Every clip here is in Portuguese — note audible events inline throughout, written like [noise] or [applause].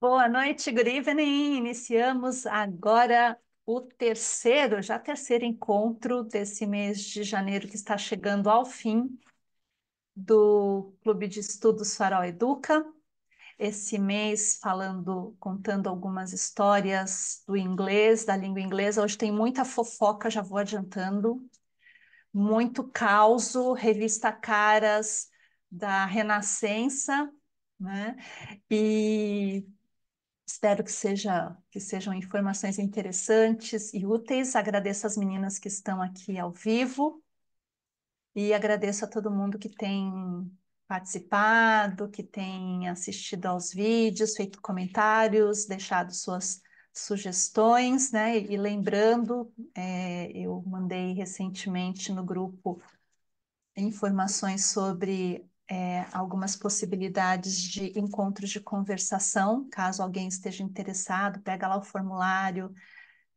Boa noite, good evening. Iniciamos agora o terceiro, já terceiro encontro desse mês de janeiro que está chegando ao fim do Clube de Estudos Farol Educa. Esse mês falando, contando algumas histórias do inglês, da língua inglesa. Hoje tem muita fofoca, já vou adiantando. Muito caos, revista Caras da Renascença, né? E Espero que, seja, que sejam informações interessantes e úteis. Agradeço às meninas que estão aqui ao vivo e agradeço a todo mundo que tem participado, que tem assistido aos vídeos, feito comentários, deixado suas sugestões, né? E lembrando, é, eu mandei recentemente no grupo informações sobre é, algumas possibilidades de encontros de conversação, caso alguém esteja interessado, pega lá o formulário,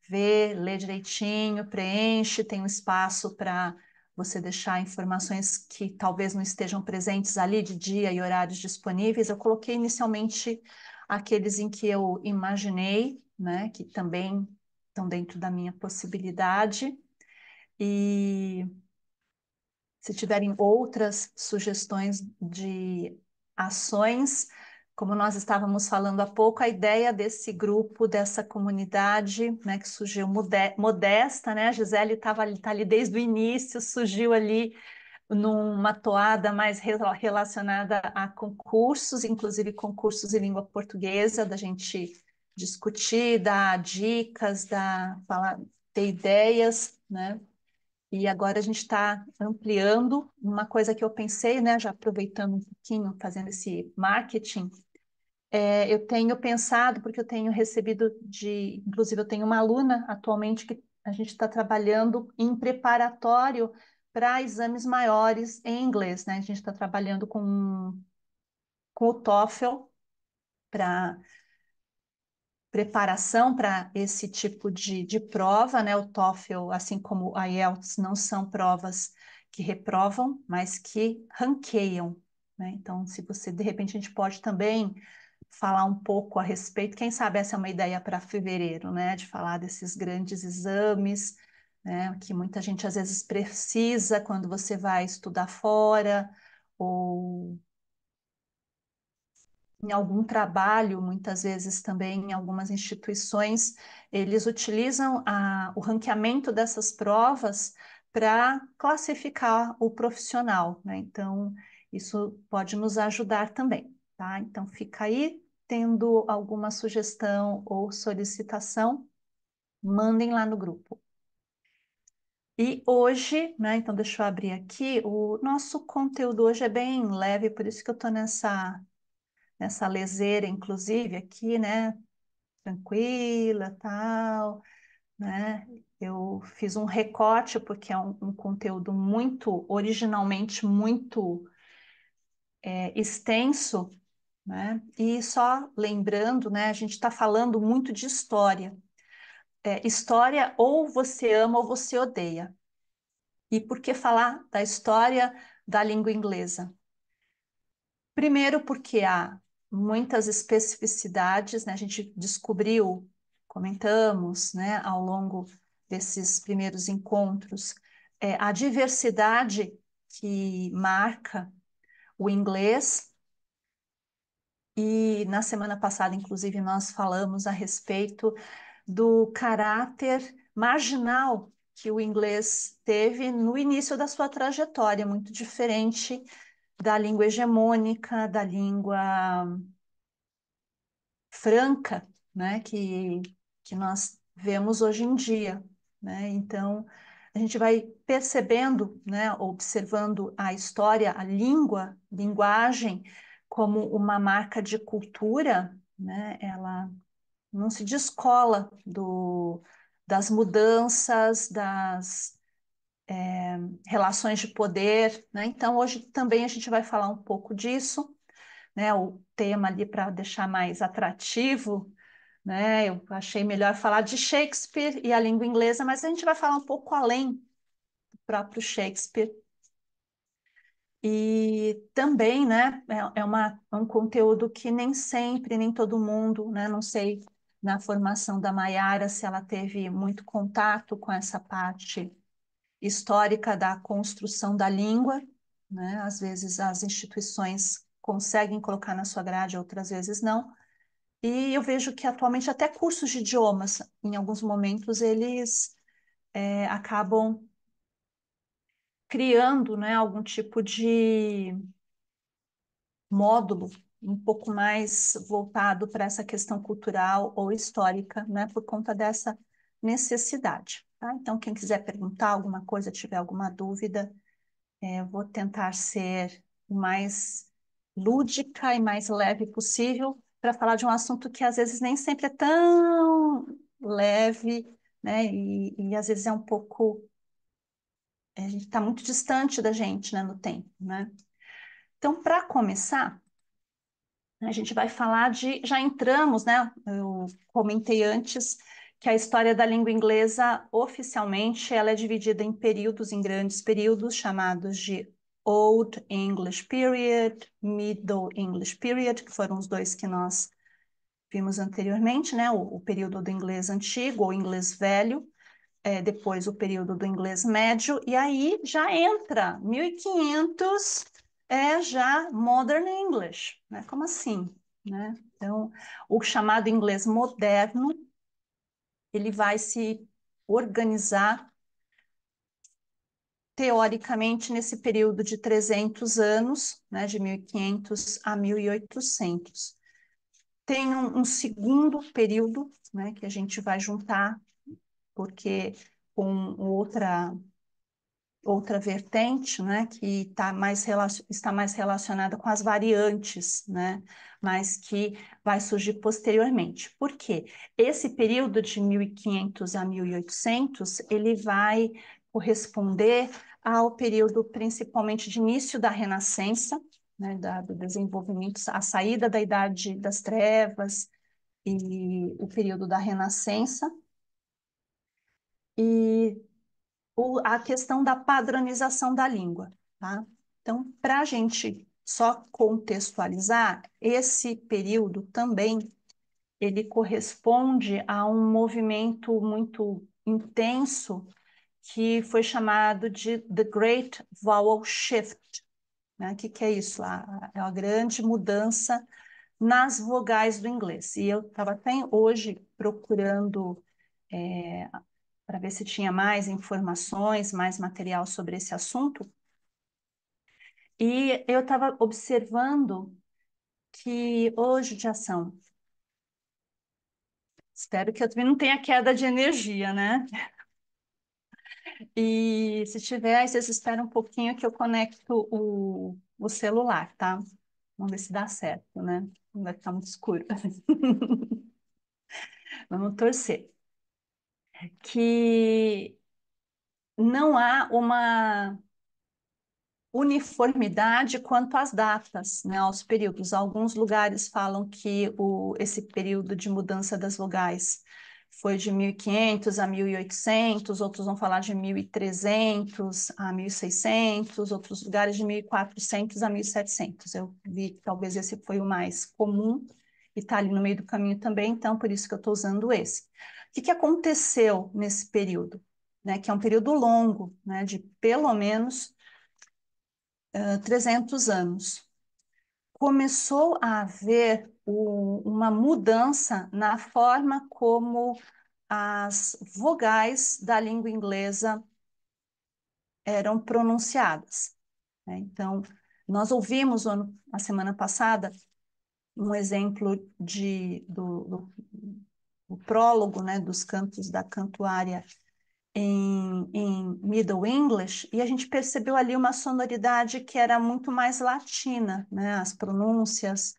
vê, lê direitinho, preenche, tem um espaço para você deixar informações que talvez não estejam presentes ali de dia e horários disponíveis. Eu coloquei inicialmente aqueles em que eu imaginei, né, que também estão dentro da minha possibilidade. E se tiverem outras sugestões de ações, como nós estávamos falando há pouco, a ideia desse grupo, dessa comunidade, né, que surgiu modesta, né? A Gisele estava ali, tá ali desde o início, surgiu ali numa toada mais relacionada a concursos, inclusive concursos em língua portuguesa, da gente discutir, dar dicas, dar, falar, ter ideias, né? E agora a gente está ampliando uma coisa que eu pensei, né, já aproveitando um pouquinho, fazendo esse marketing. É, eu tenho pensado, porque eu tenho recebido de, inclusive eu tenho uma aluna atualmente que a gente está trabalhando em preparatório para exames maiores em inglês, né? A gente está trabalhando com, com o TOEFL para preparação para esse tipo de, de prova, né? O TOEFL, assim como a IELTS, não são provas que reprovam, mas que ranqueiam, né? Então, se você, de repente, a gente pode também falar um pouco a respeito, quem sabe essa é uma ideia para fevereiro, né? De falar desses grandes exames, né? Que muita gente às vezes precisa quando você vai estudar fora ou em algum trabalho, muitas vezes também em algumas instituições, eles utilizam a, o ranqueamento dessas provas para classificar o profissional, né? Então, isso pode nos ajudar também, tá? Então, fica aí, tendo alguma sugestão ou solicitação, mandem lá no grupo. E hoje, né, então deixa eu abrir aqui, o nosso conteúdo hoje é bem leve, por isso que eu estou nessa nessa leseira, inclusive aqui, né? Tranquila, tal, né? Eu fiz um recorte porque é um, um conteúdo muito, originalmente muito é, extenso, né? E só lembrando, né? A gente está falando muito de história. É, história ou você ama ou você odeia. E por que falar da história da língua inglesa? Primeiro, porque há muitas especificidades, né? A gente descobriu, comentamos, né, ao longo desses primeiros encontros, é, a diversidade que marca o inglês. E na semana passada, inclusive, nós falamos a respeito do caráter marginal que o inglês teve no início da sua trajetória, muito diferente da língua hegemônica, da língua franca, né, que, que nós vemos hoje em dia. Né? Então, a gente vai percebendo, né, observando a história, a língua, linguagem, como uma marca de cultura, né, ela não se descola do, das mudanças, das, é, relações de poder. Né? Então, hoje também a gente vai falar um pouco disso, né? o tema ali para deixar mais atrativo. Né? Eu achei melhor falar de Shakespeare e a língua inglesa, mas a gente vai falar um pouco além do próprio Shakespeare. E também né, é, é uma, é um conteúdo que nem sempre, nem todo mundo, né? não sei na formação da Maiara se ela teve muito contato com essa parte histórica da construção da língua, né? às vezes as instituições conseguem colocar na sua grade, outras vezes não. E eu vejo que atualmente até cursos de idiomas, em alguns momentos, eles é, acabam criando né, algum tipo de módulo um pouco mais voltado para essa questão cultural ou histórica, né, por conta dessa necessidade. Tá? Então, quem quiser perguntar alguma coisa, tiver alguma dúvida, é, vou tentar ser mais lúdica e mais leve possível para falar de um assunto que às vezes nem sempre é tão leve, né? E, e às vezes é um pouco. A gente está muito distante da gente, né, no tempo, né? Então, para começar, a gente vai falar de. Já entramos, né? Eu comentei antes que a história da língua inglesa, oficialmente, ela é dividida em períodos, em grandes períodos, chamados de Old English Period, Middle English Period, que foram os dois que nós vimos anteriormente, né? O, o período do inglês antigo ou inglês velho, é, depois o período do inglês médio, e aí já entra 1500 é já Modern English, né? Como assim, né? Então, o chamado inglês moderno ele vai se organizar teoricamente nesse período de 300 anos, né, de 1500 a 1800. Tem um, um segundo período, né, que a gente vai juntar, porque com outra outra vertente, né, que tá mais está mais relacionada com as variantes, né, mas que vai surgir posteriormente. Por quê? Esse período de 1500 a 1800, ele vai corresponder ao período principalmente de início da Renascença, né, da, do desenvolvimento, a saída da Idade das Trevas e o período da Renascença. E o, a questão da padronização da língua. Tá? Então, para a gente só contextualizar, esse período também ele corresponde a um movimento muito intenso que foi chamado de The Great Vowel Shift. O né? que, que é isso? A, é uma grande mudança nas vogais do inglês. E eu estava até hoje procurando é, para ver se tinha mais informações, mais material sobre esse assunto. E eu estava observando que hoje de ação. Espero que eu também não tenha queda de energia, né? E se tiver, vocês esperam um pouquinho que eu conecto o, o celular, tá? Vamos ver se dá certo, né? Não deve estar muito escuro. [laughs] Vamos torcer que não há uma uniformidade quanto às datas, né, aos períodos. Alguns lugares falam que o, esse período de mudança das vogais foi de 1500 a 1800, outros vão falar de 1300 a 1600, outros lugares de 1400 a 1700. Eu vi que talvez esse foi o mais comum e está ali no meio do caminho também, então por isso que eu estou usando esse que, que aconteceu nesse período? Né, que é um período longo, né, de pelo menos uh, 300 anos. Começou a haver o, uma mudança na forma como as vogais da língua inglesa eram pronunciadas. Né? Então, nós ouvimos na semana passada um exemplo de, do, do, o prólogo né, dos cantos da cantuária em, em Middle English, e a gente percebeu ali uma sonoridade que era muito mais latina, né? as pronúncias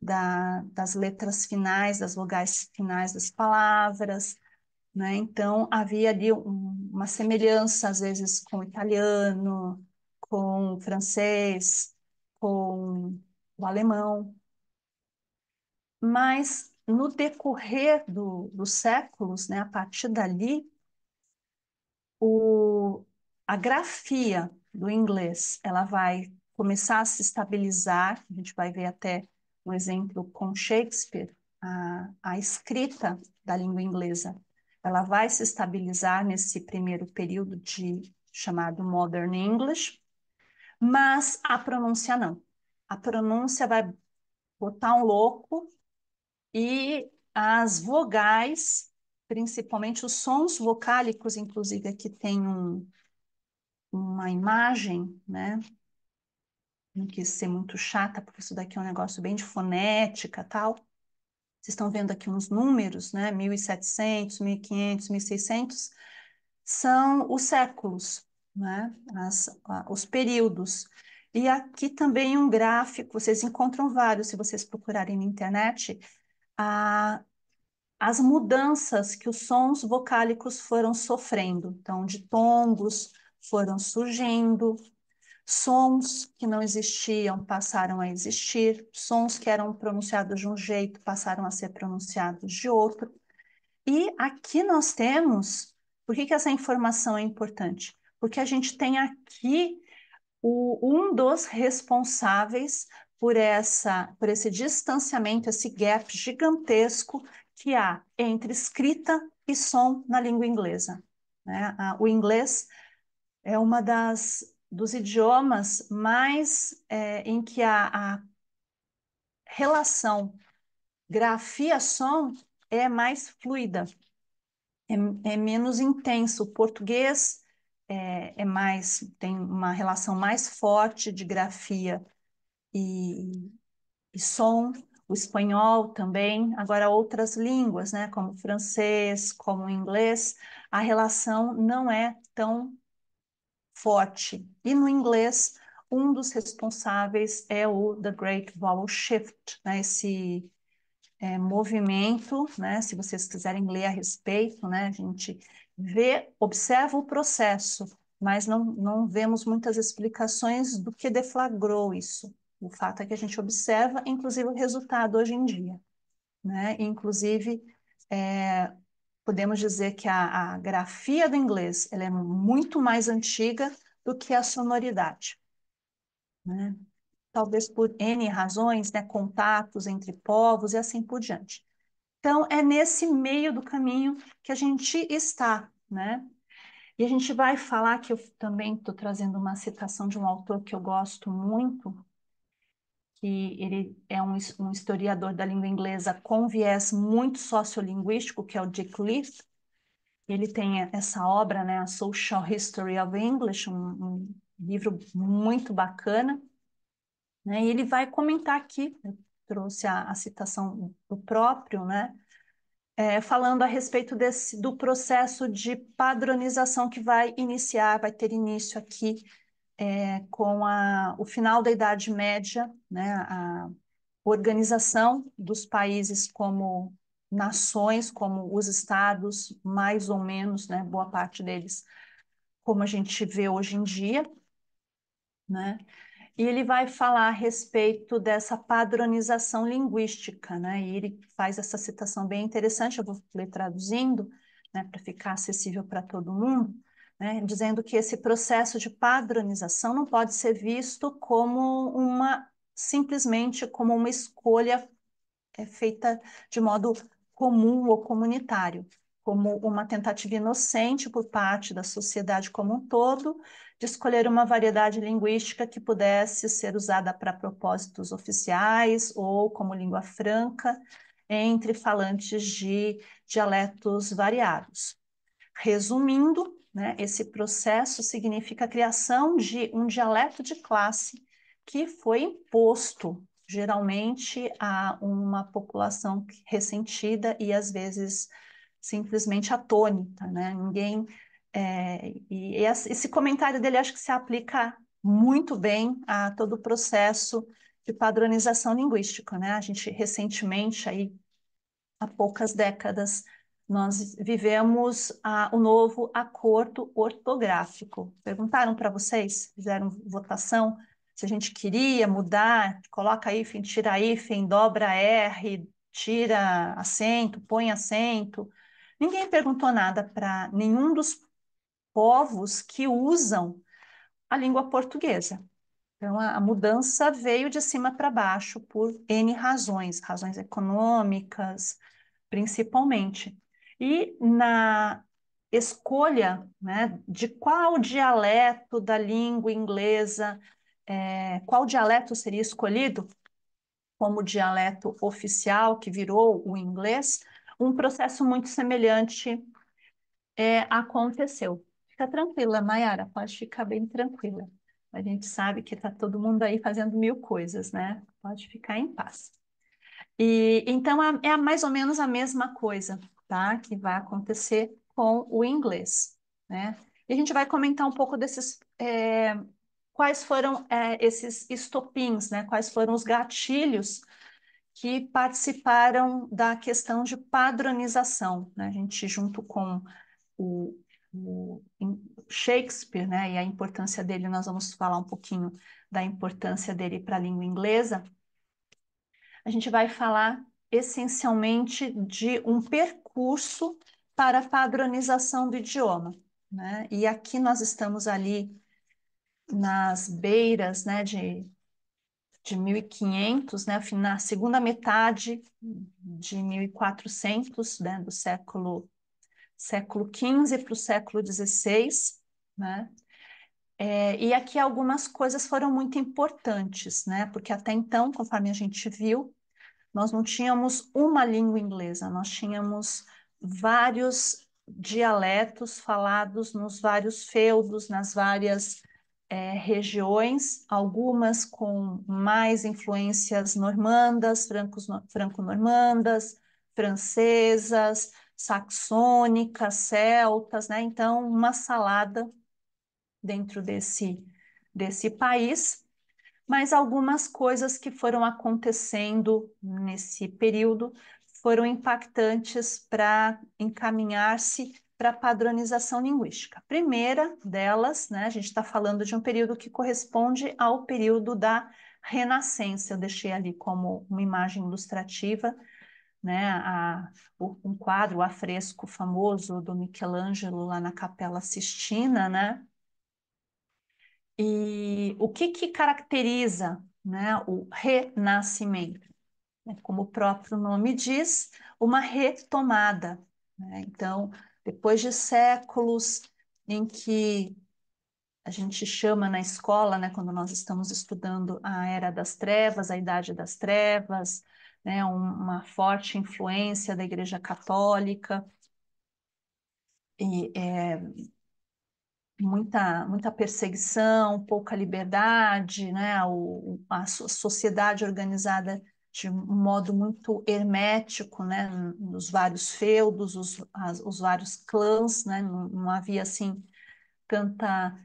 da, das letras finais, das vogais finais das palavras. Né? Então, havia ali um, uma semelhança, às vezes, com o italiano, com o francês, com o alemão. Mas no decorrer do, dos séculos, né, a partir dali, o, a grafia do inglês ela vai começar a se estabilizar, a gente vai ver até um exemplo com Shakespeare, a, a escrita da língua inglesa, ela vai se estabilizar nesse primeiro período de chamado Modern English, mas a pronúncia não. A pronúncia vai botar um louco e as vogais, principalmente os sons vocálicos, inclusive aqui tem um, uma imagem, né? Não quis ser muito chata, porque isso daqui é um negócio bem de fonética tal. Vocês estão vendo aqui uns números, né? 1.700, 1.500, 1.600. São os séculos, né? As, os períodos. E aqui também um gráfico, vocês encontram vários, se vocês procurarem na internet, a, as mudanças que os sons vocálicos foram sofrendo, então de ditongos foram surgindo, sons que não existiam passaram a existir, sons que eram pronunciados de um jeito passaram a ser pronunciados de outro. E aqui nós temos, por que, que essa informação é importante? Porque a gente tem aqui o, um dos responsáveis por, essa, por esse distanciamento, esse gap gigantesco que há entre escrita e som na língua inglesa. Né? O inglês é uma das dos idiomas mais é, em que a, a relação grafia-som é mais fluida, é, é, menos intenso. O português é, é mais tem uma relação mais forte de grafia e, e som, o espanhol também, agora outras línguas, né, como francês, como inglês, a relação não é tão forte. E no inglês, um dos responsáveis é o The Great Vowel Shift, né, esse é, movimento, né, se vocês quiserem ler a respeito, né, a gente vê, observa o processo, mas não, não vemos muitas explicações do que deflagrou isso. O fato é que a gente observa, inclusive, o resultado hoje em dia. Né? Inclusive, é, podemos dizer que a, a grafia do inglês é muito mais antiga do que a sonoridade. Né? Talvez por N razões, né? contatos entre povos e assim por diante. Então, é nesse meio do caminho que a gente está, né? E a gente vai falar que eu também estou trazendo uma citação de um autor que eu gosto muito, que ele é um, um, historiador da língua inglesa com viés muito sociolinguístico, que é o Dick Leith. Ele tem essa obra, né, A Social History of English, um, um livro muito bacana. Né, e ele vai comentar aqui, eu trouxe a, a citação do próprio, né, é, falando a respeito desse, do processo de padronização que vai iniciar, vai ter início aqui é, com a, o final da Idade Média, né, a organização dos países como nações, como os estados, mais ou menos, né, boa parte deles, como a gente vê hoje em dia, né? E ele vai falar a respeito dessa padronização linguística, né? E ele faz essa citação bem interessante, eu vou ler traduzindo, né, para ficar acessível para todo mundo né, dizendo que esse processo de padronização não pode ser visto como uma simplesmente como uma escolha é, feita de modo comum ou comunitário, como uma tentativa inocente por parte da sociedade como um todo de escolher uma variedade linguística que pudesse ser usada para propósitos oficiais ou como língua franca entre falantes de dialetos variados. Resumindo, né? Esse processo significa a criação de um dialeto de classe que foi imposto, geralmente, a uma população ressentida e, às vezes, simplesmente atônita. Né? Ninguém. É, e esse comentário dele acho que se aplica muito bem a todo o processo de padronização linguística. Né? A gente recentemente, aí, há poucas décadas, nós vivemos o novo acordo ortográfico. Perguntaram para vocês, fizeram votação, se a gente queria mudar, coloca hífen, tira hífen, dobra R, tira acento, põe acento. Ninguém perguntou nada para nenhum dos povos que usam a língua portuguesa. Então, a mudança veio de cima para baixo por N razões, razões econômicas, principalmente e na escolha né, de qual dialeto da língua inglesa, é, qual dialeto seria escolhido como dialeto oficial que virou o inglês, um processo muito semelhante é, aconteceu. Fica tranquila, Mayara, pode ficar bem tranquila. A gente sabe que está todo mundo aí fazendo mil coisas, né? Pode ficar em paz. E então é, é mais ou menos a mesma coisa tá? Que vai acontecer com o inglês, né? E a gente vai comentar um pouco desses, é, quais foram é, esses estopins, né? Quais foram os gatilhos que participaram da questão de padronização, né? A gente junto com o, o Shakespeare, né? E a importância dele, nós vamos falar um pouquinho da importância dele para a língua inglesa. A gente vai falar essencialmente de um percurso curso para padronização do idioma. Né? E aqui nós estamos ali nas beiras né, de, de 1500, né, na segunda metade de 1400, né, do século século XV para o século XVI, né? É, e aqui algumas coisas foram muito importantes, né? Porque até então, conforme a gente viu, nós não tínhamos uma língua inglesa, nós tínhamos vários dialetos falados nos vários feudos, nas várias é, regiões, algumas com mais influências normandas, franco-normandas, francesas, saxônicas, celtas, né? Então, uma salada dentro desse, desse país mas algumas coisas que foram acontecendo nesse período foram impactantes para encaminhar-se para padronização linguística. primeira delas, né, a gente está falando de um período que corresponde ao período da Renascença, eu deixei ali como uma imagem ilustrativa, né, a, um quadro, o afresco famoso do Michelangelo lá na Capela Sistina, né, e o que, que caracteriza né, o renascimento? É, como o próprio nome diz, uma retomada. Né? Então, depois de séculos em que a gente chama na escola, né, quando nós estamos estudando a era das trevas, a idade das trevas, né, uma forte influência da Igreja Católica, e, é, muita, muita perseguição, pouca liberdade, né? O, a sociedade organizada de um modo muito hermético, né? Nos vários feudos, os, as, os vários clãs, né? Não, não, havia assim tanta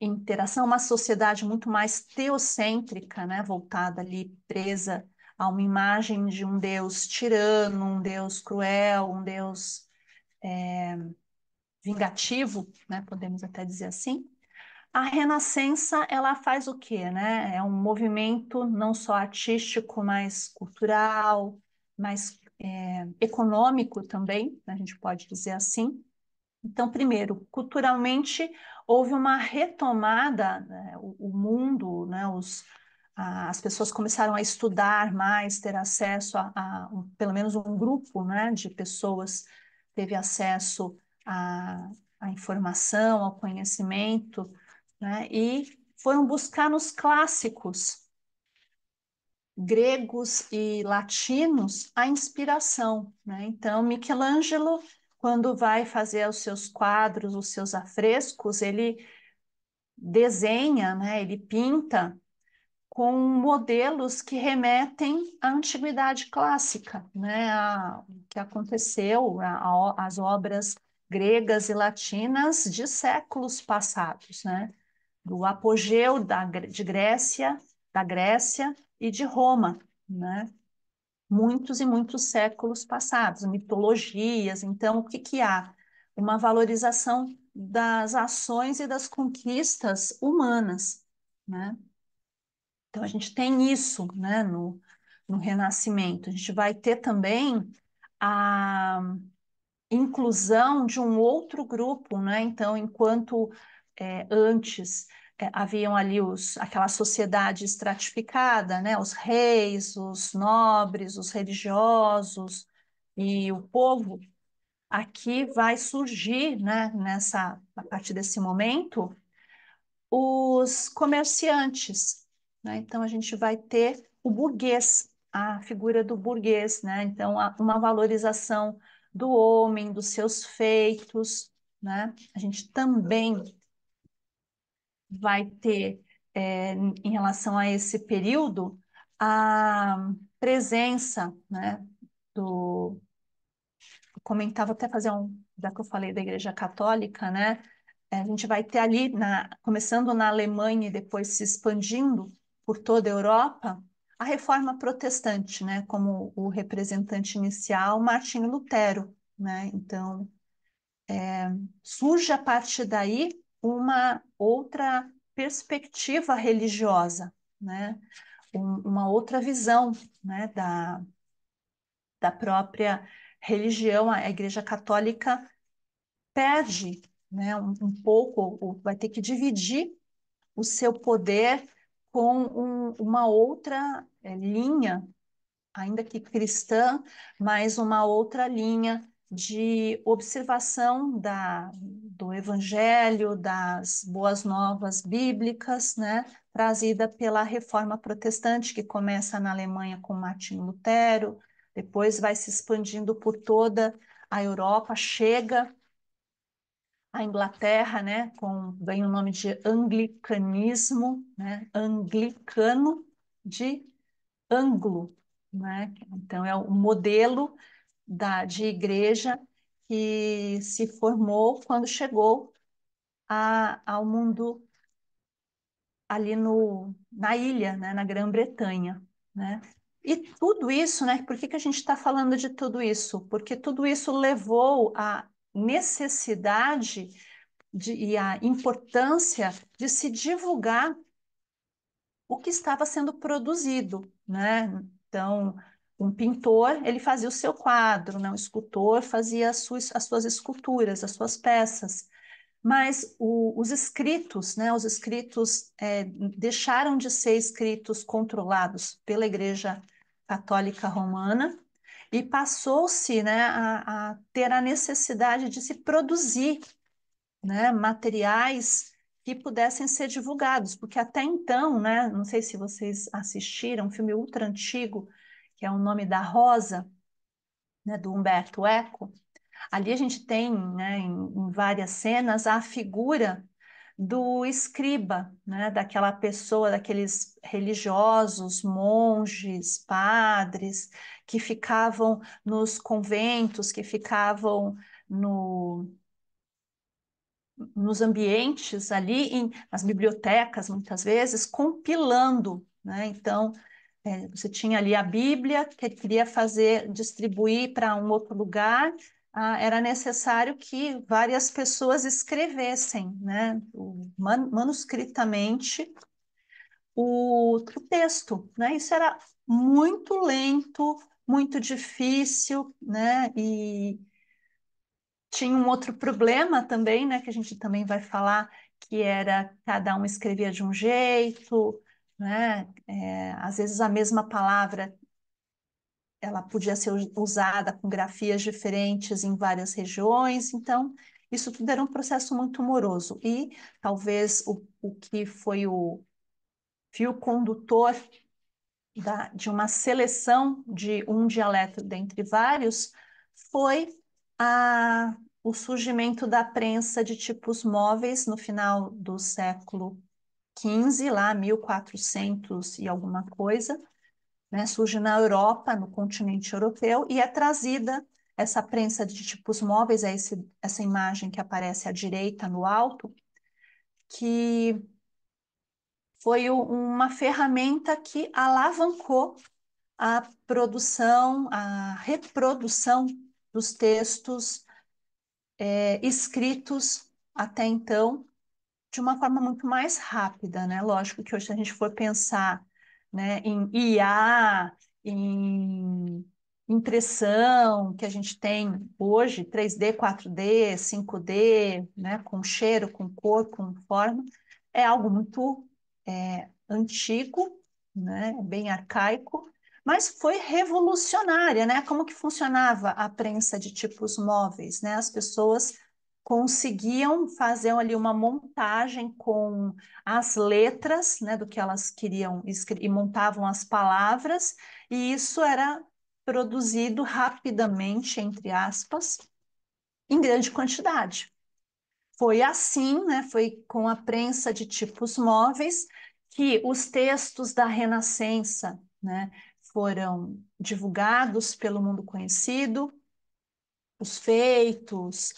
interação, uma sociedade muito mais teocêntrica, né? Voltada ali presa a uma imagem de um Deus tirano, um Deus cruel, um Deus é vingativo, né, podemos até dizer assim, a Renascença ela faz o quê? Né? É um movimento não só artístico, mas cultural, mais é, econômico também, né, a gente pode dizer assim. Então, primeiro, culturalmente houve uma retomada, né, o, o, mundo, né, os, as pessoas começaram a estudar mais, ter acesso a, a um, pelo menos um grupo né, de pessoas teve acesso a informação, ao conhecimento, né? e foram buscar nos clássicos gregos e latinos a inspiração. Né? Então, Michelangelo, quando vai fazer os seus quadros, os seus afrescos, ele desenha, né? ele pinta com modelos que remetem à antiguidade clássica, né? a, o que aconteceu, as obras gregas e latinas de séculos passados, né? do apogeu da, de Grécia, da Grécia e de Roma, né? muitos e muitos séculos passados, mitologias. Então, o que, que há? Uma valorização das ações e das conquistas humanas. Né? Então, a gente tem isso né, no, no Renascimento. A gente vai ter também a inclusão de um outro grupo, né? Então, enquanto é, antes é, haviam ali os, aquela sociedade estratificada, né? Os reis, os nobres, os religiosos e o povo, aqui vai surgir, né? Nessa a partir desse momento, os comerciantes, né? Então, a gente vai ter o burguês, a figura do burguês, né? Então, uma valorização do homem, dos seus feitos, né? A gente também vai ter, é, em relação a esse período, a presença, né, do... Eu comentava até fazer um, já que eu falei da Igreja Católica, né, é, a gente vai ter ali, na, começando na Alemanha e depois se expandindo por toda a Europa, a reforma protestante, né, como o representante inicial, Martinho Lutero. Né? Então, é, surge a partir daí uma outra perspectiva religiosa, né? Um, uma outra visão né? da, da própria religião. A Igreja Católica perde né? um, um pouco, vai ter que dividir o seu poder com um, uma outra é, linha, ainda que cristã, mas uma outra linha de observação da, do Evangelho, das boas novas bíblicas, né, trazida pela Reforma Protestante, que começa na Alemanha com Martinho Lutero, depois vai se expandindo por toda a Europa, chega a Inglaterra, né, com vem o nome de anglicanismo, né, anglicano de anglo, né? Então é o modelo da de igreja que se formou quando chegou a, ao mundo ali no, na ilha, né, na Grã-Bretanha, né? E tudo isso, né? Por que, que a gente está falando de tudo isso? Porque tudo isso levou a necessidade de, e a importância de se divulgar o que estava sendo produzido, né? Então, um pintor, ele fazia o seu quadro, né? um escultor fazia as suas, as suas esculturas, as suas peças. Mas o, os escritos, né? os escritos é, deixaram de ser escritos controlados pela Igreja Católica Romana e passou-se né, a, a ter a necessidade de se produzir né, materiais que pudessem ser divulgados, porque até então, né, não sei se vocês assistiram, um filme ultra antigo, que é o nome da Rosa, né, do Humberto Eco, ali a gente tem né, em, em várias cenas a figura do escriba, né, daquela pessoa, daqueles religiosos, monges, padres, que ficavam nos conventos, que ficavam no, nos ambientes ali, em, nas bibliotecas, muitas vezes, compilando. Né? Então, é, você tinha ali a Bíblia, que ele queria fazer, distribuir para um outro lugar, ah, era necessário que várias pessoas escrevessem, né, manuscritamente, o, o, texto. Né? Isso era muito lento, muito difícil, né? E tinha um outro problema também, né, que a gente também vai falar, que era cada um escrevia de um jeito, né? É, às vezes a mesma palavra ela podia ser usada com grafias diferentes em várias regiões, então isso tudo era um processo muito moroso. E talvez o, o que foi o fio condutor da, de uma seleção de um dialeto dentre vários foi a, o surgimento da prensa de tipos móveis no final do século XV, lá 1400 e alguma coisa, né, surge na Europa, no continente europeu, e é trazida essa prensa de tipos móveis, é esse, essa imagem que aparece à direita, no alto, que foi uma ferramenta que alavancou a produção, a reprodução dos textos é, escritos até então de uma forma muito mais rápida, né? Lógico que hoje se a gente for pensar né, em IA, em impressão que a gente tem hoje, 3D, 4D, 5D, né, com cheiro, com cor, com forma, é algo muito é, antigo, né, bem arcaico, mas foi revolucionária, né? Como que funcionava a prensa de tipos móveis, né? As pessoas conseguiam fazer ali uma montagem com as letras, né, do que elas queriam e montavam as palavras, e isso era produzido rapidamente, entre aspas, em grande quantidade. Foi assim, né, foi com a prensa de tipos móveis que os textos da Renascença, né, foram divulgados pelo mundo conhecido, os feitos,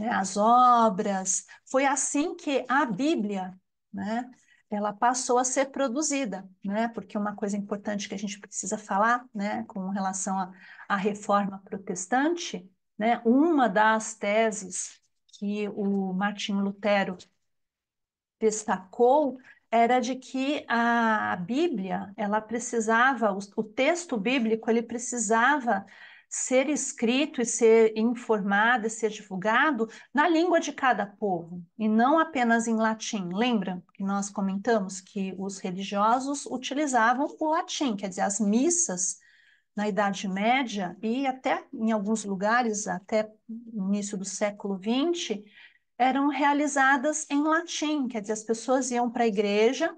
né, as obras. Foi assim que a Bíblia, né, ela passou a ser produzida, né? Porque uma coisa importante que a gente precisa falar, né, com relação à reforma protestante, né, uma das teses que o Martinho Lutero destacou era de que a Bíblia, ela precisava, o, o texto bíblico, ele precisava ser escrito e ser informado e ser divulgado na língua de cada povo, e não apenas em latim. Lembra que nós comentamos que os religiosos utilizavam o latim, quer dizer, as missas na Idade Média e até em alguns lugares, até início do século XX, eram realizadas em latim, quer dizer, as pessoas iam para a igreja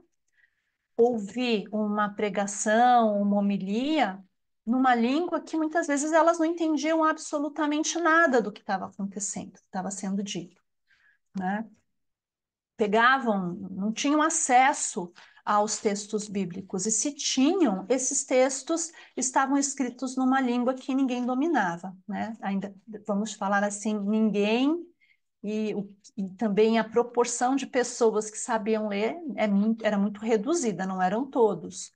ouvir uma pregação, uma homilia numa língua que muitas vezes elas não entendiam absolutamente nada do que estava acontecendo, estava sendo dito, né? Pegavam, não tinham acesso aos textos bíblicos, e se tinham, esses textos estavam escritos numa língua que ninguém dominava, né? Ainda vamos falar assim, ninguém e, e, também a proporção de pessoas que sabiam ler é muito, era muito reduzida, não eram todos.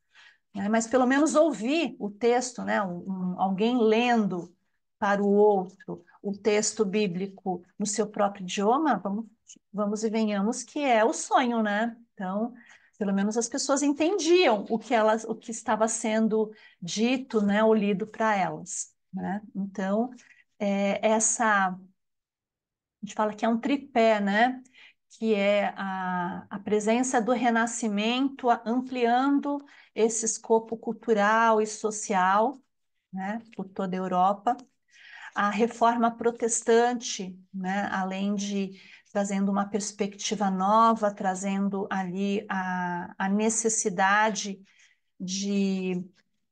Né? mas pelo menos ouvir o texto, né? um, alguém lendo para o outro o texto bíblico no seu próprio idioma, vamos, vamos e venhamos que é o sonho, né? Então, pelo menos as pessoas entendiam o que elas, o que estava sendo dito, né, ou lido para elas, né? Então, é, essa a gente fala que é um tripé, né? Que é a, a presença do renascimento ampliando esse escopo cultural e social né, por toda a Europa. A reforma protestante, né, além de trazendo uma perspectiva nova, trazendo ali a, a necessidade de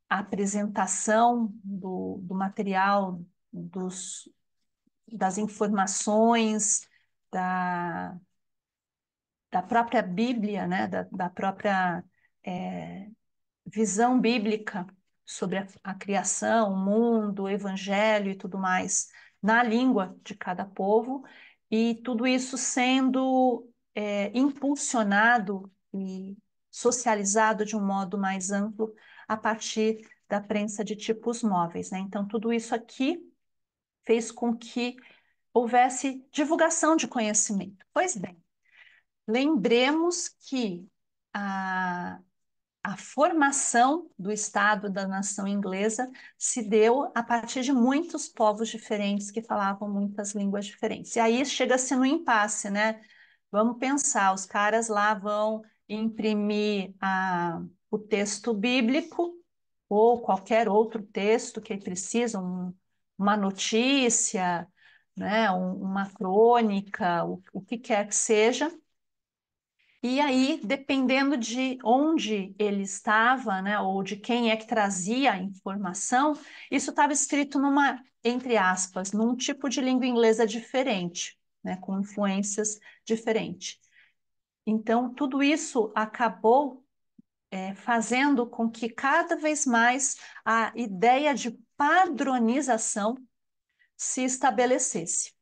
apresentação do, do material, dos, das informações, da, da própria Bíblia, né, da, da própria é, visão bíblica sobre a, a criação, o mundo, o evangelho e tudo mais na língua de cada povo, e tudo isso sendo é, impulsionado e socializado de um modo mais amplo a partir da prensa de tipos móveis. Né? Então, tudo isso aqui fez com que houvesse divulgação de conhecimento. Pois bem, lembremos que a a formação do Estado da nação inglesa se deu a partir de muitos povos diferentes que falavam muitas línguas diferentes. E aí chega-se no impasse, né? Vamos pensar, os caras lá vão imprimir a, ah, o texto bíblico ou qualquer outro texto que precisam, um, uma notícia, né, um, uma crônica, o, o que quer que seja, e aí, dependendo de onde ele estava, né, ou de quem é que trazia a informação, isso estava escrito numa, entre aspas, num tipo de língua inglesa diferente, né, com influências diferentes. Então, tudo isso acabou é, fazendo com que cada vez mais a ideia de padronização se estabelecesse.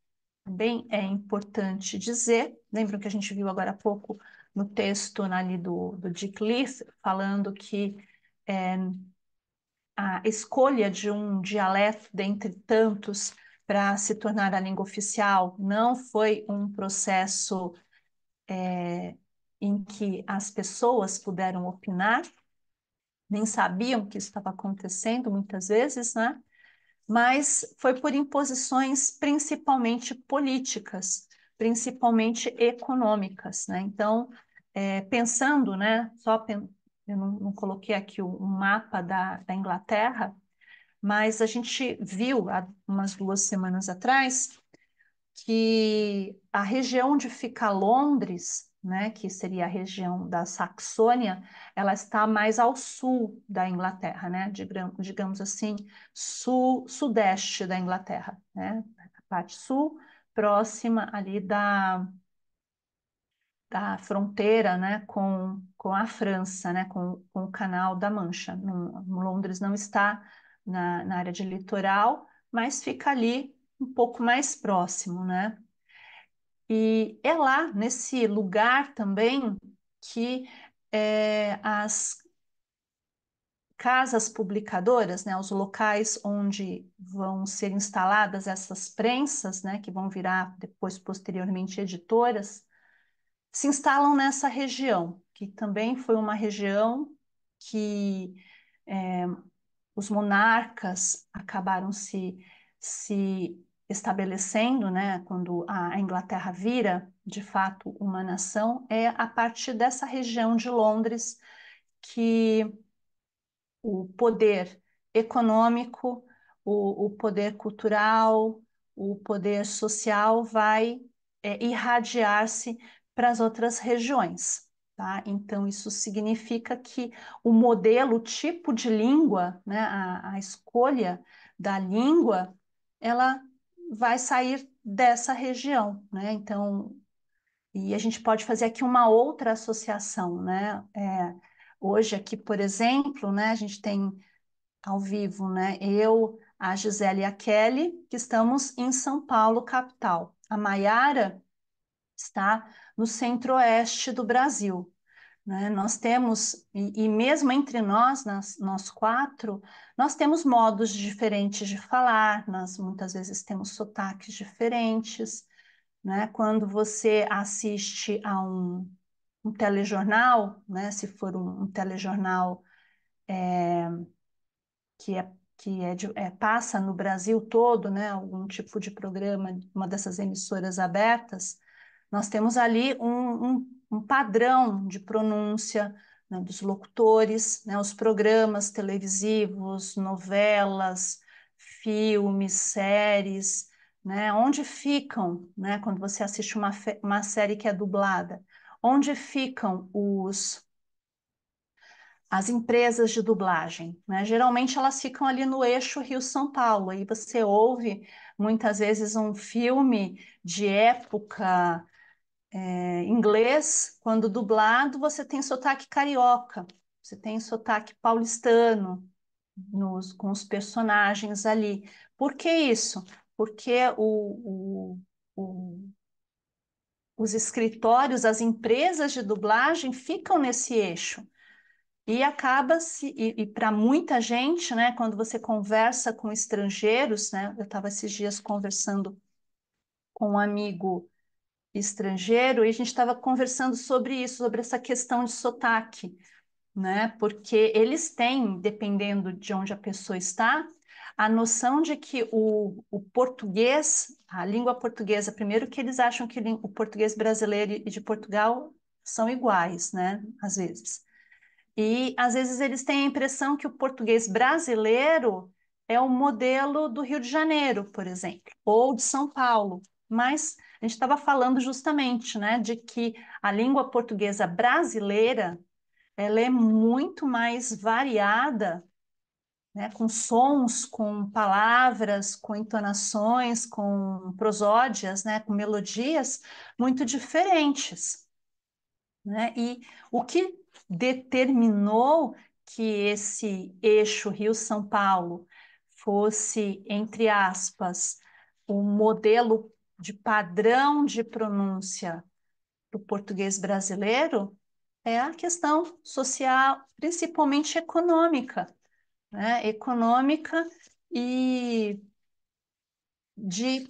Também é importante dizer, lembram que a gente viu agora há pouco no texto ali do, do Dick Lees, falando que é, a escolha de um dialeto dentre tantos para se tornar a língua oficial não foi um processo é, em que as pessoas puderam opinar, nem sabiam que isso estava acontecendo muitas vezes, né? mas foi por imposições principalmente políticas, principalmente econômicas. Né? Então, é, pensando, né, só pen... eu não, não, coloquei aqui o, o mapa da, da, Inglaterra, mas a gente viu há umas duas semanas atrás que a região onde fica Londres, né, que seria a região da Saxônia, ela está mais ao sul da Inglaterra, né, digamos assim, sul, sudeste da Inglaterra, né, a parte sul, próxima ali da, da fronteira né, com, com a França, né, com, com o Canal da Mancha. No, Londres não está na, na área de litoral, mas fica ali um pouco mais próximo, né? E é lá, nesse lugar também, que é, as casas publicadoras, né, os locais onde vão ser instaladas essas prensas, né, que vão virar depois posteriormente editoras, se instalam nessa região, que também foi uma região que é, os monarcas acabaram se, se estabelecendo, né, quando a Inglaterra vira de fato uma nação, é a partir dessa região de Londres que o poder econômico, o, o poder cultural, o poder social vai é, irradiar-se para as outras regiões. Tá? Então, isso significa que o modelo, o tipo de língua, né, a, a escolha da língua, ela vai sair dessa região. Né? Então, e a gente pode fazer aqui uma outra associação, né? É, Hoje aqui, por exemplo, né, a gente tem ao vivo, né, eu, a Gisele e a Kelly, que estamos em São Paulo, capital. A Maiara está no centro-oeste do Brasil. Né? Nós temos, e, e mesmo entre nós, nas, nós quatro, nós temos modos diferentes de falar, nós muitas vezes temos sotaques diferentes. Né? Quando você assiste a um um telejornal, né, se for um, um telejornal é, que, é, que é, de, é, passa no Brasil todo, né, algum tipo de programa, uma dessas emissoras abertas, nós temos ali um, um, um padrão de pronúncia né, dos locutores, né, os programas televisivos, novelas, filmes, séries, né, onde ficam né, quando você assiste uma, uma série que é dublada onde ficam os as empresas de dublagem. Né? Geralmente elas ficam ali no eixo Rio-São Paulo, aí você ouve muitas vezes um filme de época é, inglês, quando dublado você tem sotaque carioca, você tem sotaque paulistano nos, com os personagens ali. Por que isso? Porque o, o os escritórios, as empresas de dublagem ficam nesse eixo. E acaba se, e, e para muita gente, né, quando você conversa com estrangeiros, né, eu estava esses dias conversando com um amigo estrangeiro e a gente estava conversando sobre isso, sobre essa questão de sotaque, né, porque eles têm, dependendo de onde a pessoa está, a noção de que o, o, português, a língua portuguesa, primeiro que eles acham que o português brasileiro e de Portugal são iguais, né? Às vezes. E às vezes eles têm a impressão que o português brasileiro é o modelo do Rio de Janeiro, por exemplo, ou de São Paulo. Mas a gente estava falando justamente, né, de que a língua portuguesa brasileira ela é muito mais variada né, com sons, com palavras, com entonações, com prosódias, né, com melodias muito diferentes. Né? E o que determinou que esse eixo Rio-São Paulo fosse, entre aspas, o um modelo de padrão de pronúncia do português brasileiro é a questão social, principalmente econômica né, econômica e de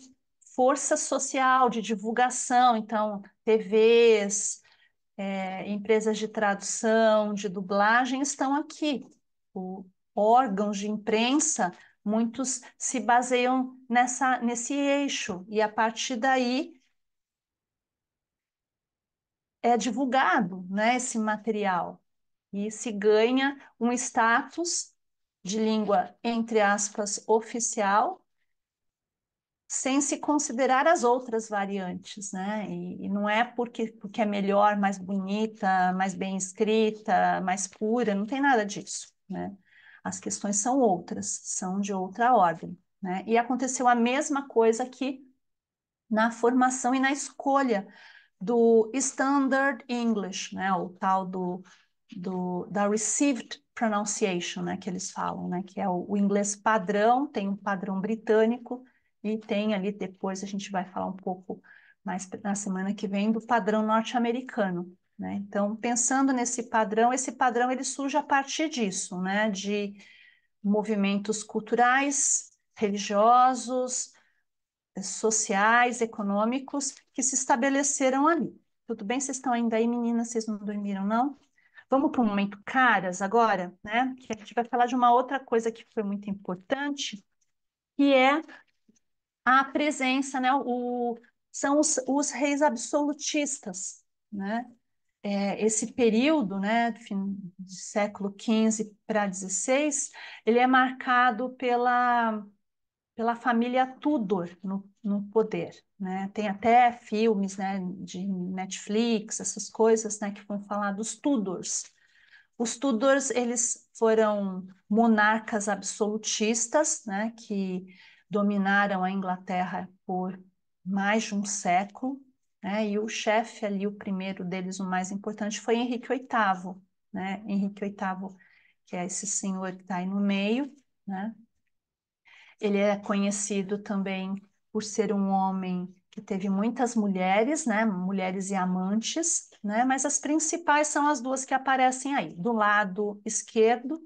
força social, de divulgação, então TVs, é, empresas de tradução, de dublagem estão aqui. O, órgãos de imprensa, muitos se baseiam nessa, nesse eixo, e a partir daí é divulgado né, esse material e se ganha um status de língua, entre aspas, oficial, sem se considerar as outras variantes, né? E, e, não é porque, porque é melhor, mais bonita, mais bem escrita, mais pura, não tem nada disso, né? As questões são outras, são de outra ordem, né? E aconteceu a mesma coisa aqui na formação e na escolha do Standard English, né? O tal do do, da received pronunciation, né, que eles falam, né, que é o, o, inglês padrão, tem um padrão britânico e tem ali depois a gente vai falar um pouco mais na semana que vem do padrão norte-americano, né? Então, pensando nesse padrão, esse padrão ele surge a partir disso, né, de movimentos culturais, religiosos, sociais, econômicos que se estabeleceram ali. Tudo bem? Vocês estão ainda aí, meninas? Vocês não dormiram, não? Vamos para o momento caras agora, né? Que a gente vai falar de uma outra coisa que foi muito importante, que é a presença, né? O, são os, os reis absolutistas, né? É, esse período, né, do século XV para XVI, ele é marcado pela pela família Tudor no, no poder, né? Tem até filmes, né, de Netflix, essas coisas, né, que vão falar dos Tudors. Os Tudors, eles foram monarcas absolutistas, né, que dominaram a Inglaterra por mais de um século, né? E o chefe ali, o primeiro deles, o mais importante, foi Henrique VIII, né? Henrique VIII, que é esse senhor que está aí no meio, né? Ele é conhecido também por ser um homem que teve muitas mulheres, né, mulheres e amantes, né, mas as principais são as duas que aparecem aí. Do lado esquerdo,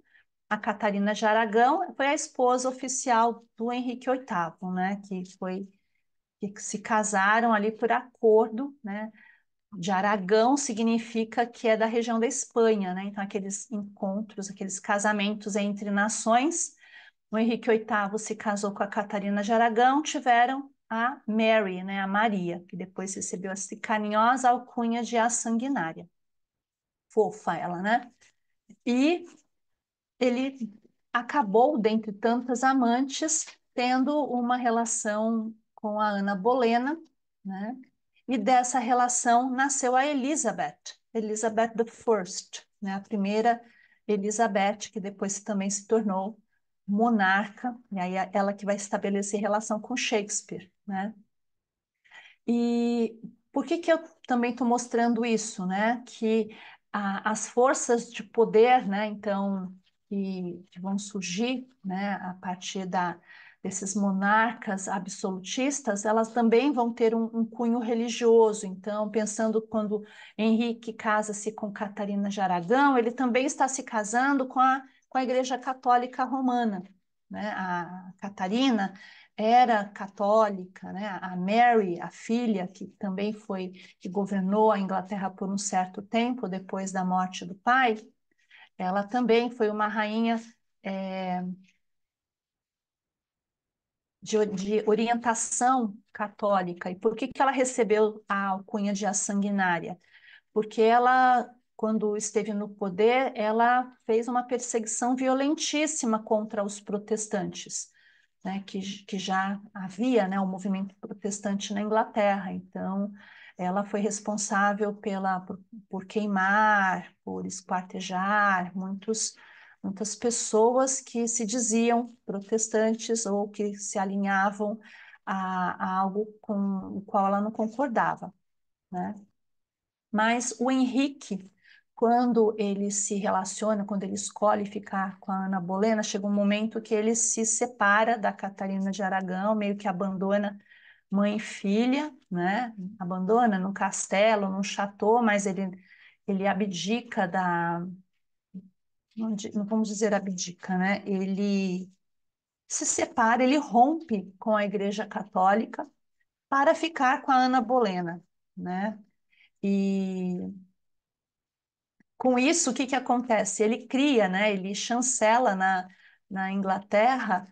a Catarina de Aragão foi a esposa oficial do Henrique VIII, né, que foi que se casaram ali por acordo, né, de Aragão significa que é da região da Espanha, né? Então aqueles encontros, aqueles casamentos entre nações o Henrique VIII se casou com a Catarina de Aragão, tiveram a Mary, né, a Maria, que depois recebeu essa carinhosa alcunha de a sanguinária. Fofa ela, né? E ele acabou, dentre tantas amantes, tendo uma relação com a Ana Bolena, né? E dessa relação nasceu a Elizabeth, Elizabeth I, né? a primeira Elizabeth, que depois também se tornou monarca, e aí é ela que vai estabelecer relação com Shakespeare, né? E por que que eu também estou mostrando isso, né? Que a, as forças de poder, né? Então, que, que vão surgir, né? A partir da, desses monarcas absolutistas, elas também vão ter um, um, cunho religioso. Então, pensando quando Henrique casa-se com Catarina de Aragão, ele também está se casando com a com a Igreja Católica Romana. Né? A Catarina era católica, né? a Mary, a filha, que também foi, que governou a Inglaterra por um certo tempo depois da morte do pai, ela também foi uma rainha é, de, de, orientação católica. E por que, que ela recebeu a alcunha de a sanguinária? Porque ela quando esteve no poder, ela fez uma perseguição violentíssima contra os protestantes, né, que, que já havia né, o um movimento protestante na Inglaterra. Então, ela foi responsável pela, por, por queimar, por esquartejar muitos, muitas pessoas que se diziam protestantes ou que se alinhavam a, a algo com o qual ela não concordava. Né? Mas o Henrique, quando ele se relaciona, quando ele escolhe ficar com a Ana Bolena, chega um momento que ele se separa da Catarina de Aragão, meio que abandona mãe e filha, né? Abandona num castelo, num chateau, mas ele, ele abdica da. não vamos dizer abdica, né? Ele se separa, ele rompe com a Igreja Católica para ficar com a Ana Bolena, né? E com isso, o que, que acontece? Ele cria, né, ele chancela na, na Inglaterra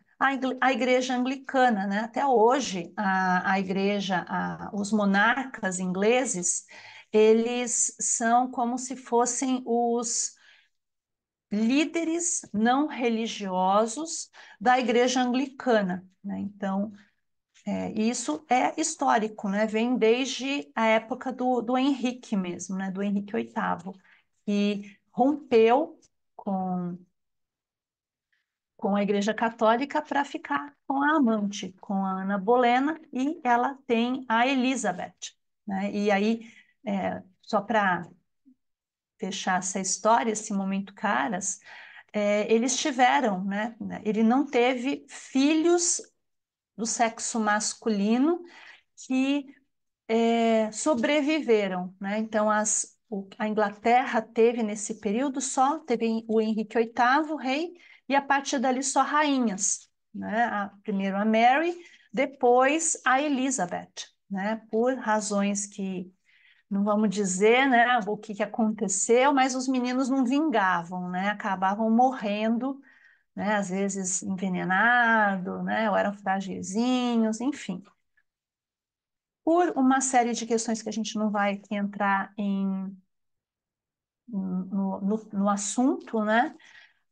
a igreja anglicana, né? Até hoje, a, a igreja, a, os monarcas ingleses, eles são como se fossem os líderes não religiosos da igreja anglicana, né? Então, é, isso é histórico, né? Vem desde a época do, do Henrique mesmo, né? Do Henrique VIII que rompeu com com a Igreja Católica para ficar com a amante, com a Ana Bolena, e ela tem a Elizabeth. Né? E aí, é, só para fechar essa história, esse momento caras, é, eles tiveram, né, né? ele não teve filhos do sexo masculino que é, sobreviveram. Né? Então, as, a Inglaterra teve nesse período só, teve o Henrique VIII, rei, e a partir dali só rainhas. Né? A, primeiro a Mary, depois a Elizabeth, né? por razões que não vamos dizer né, o que, que aconteceu, mas os meninos não vingavam, né? acabavam morrendo, né? às vezes envenenado, né? ou eram fragizinhos, enfim por uma série de questões que a gente não vai entrar em, no, no, no assunto, né?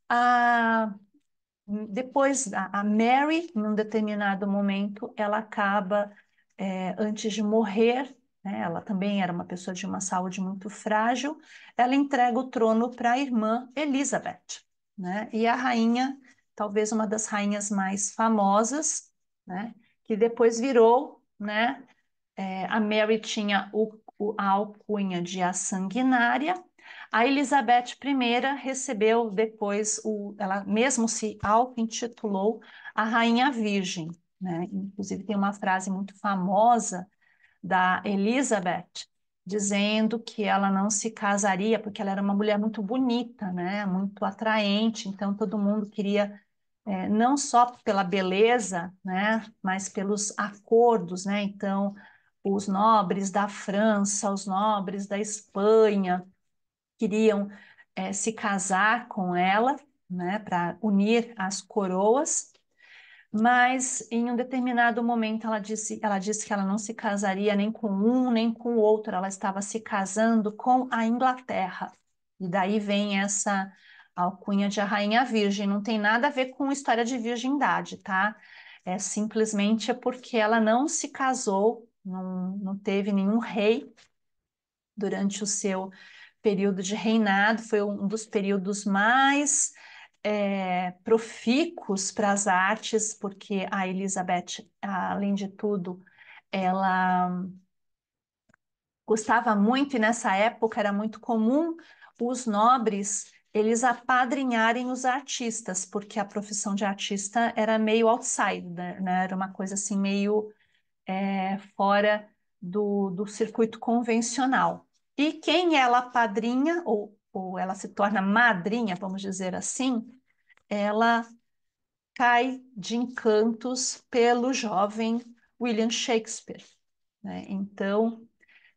A, depois, a, a Mary, em um determinado momento, ela acaba, é, antes de morrer, né? ela também era uma pessoa de uma saúde muito frágil, ela entrega o trono para a irmã Elizabeth, né? E a rainha, talvez uma das rainhas mais famosas, né? Que depois virou, né? é, a Mary tinha o, o, a alcunha de a sanguinária, a Elizabeth I recebeu depois, o, ela mesmo se auto-intitulou a Rainha Virgem. Né? Inclusive, tem uma frase muito famosa da Elizabeth, dizendo que ela não se casaria porque ela era uma mulher muito bonita, né? muito atraente, então todo mundo queria é, não só pela beleza, né, mas pelos acordos, né, então os nobres da França, os nobres da Espanha queriam é, se casar com ela, né, para unir as coroas. Mas em um determinado momento ela disse, ela disse que ela não se casaria nem com um nem com o outro, ela estava se casando com a Inglaterra. E daí vem essa alcunha de a rainha virgem, não tem nada a ver com história de virgindade, tá? É simplesmente porque ela não se casou não, não teve nenhum rei durante o seu período de reinado, foi um dos períodos mais é, profícuos para as artes, porque a Elizabeth, além de tudo, ela gostava muito, e nessa época era muito comum os nobres eles apadrinharem os artistas, porque a profissão de artista era meio outsider, né? era uma coisa assim meio é, fora do, do circuito convencional. E quem ela padrinha, ou, ou ela se torna madrinha, vamos dizer assim, ela cai de encantos pelo jovem William Shakespeare. Né? Então,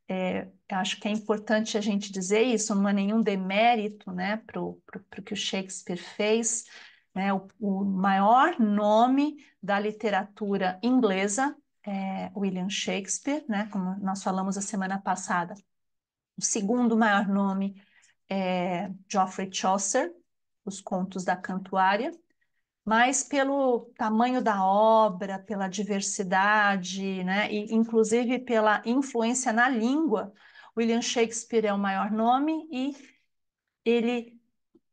é, acho que é importante a gente dizer isso, não há nenhum demérito né, para o que o Shakespeare fez. Né? O, o maior nome da literatura inglesa é, William Shakespeare, né? Como nós falamos a semana passada, o segundo maior nome é Geoffrey Chaucer, os contos da Cantuária, mas pelo tamanho da obra, pela diversidade, né? E inclusive pela influência na língua, William Shakespeare é o maior nome e ele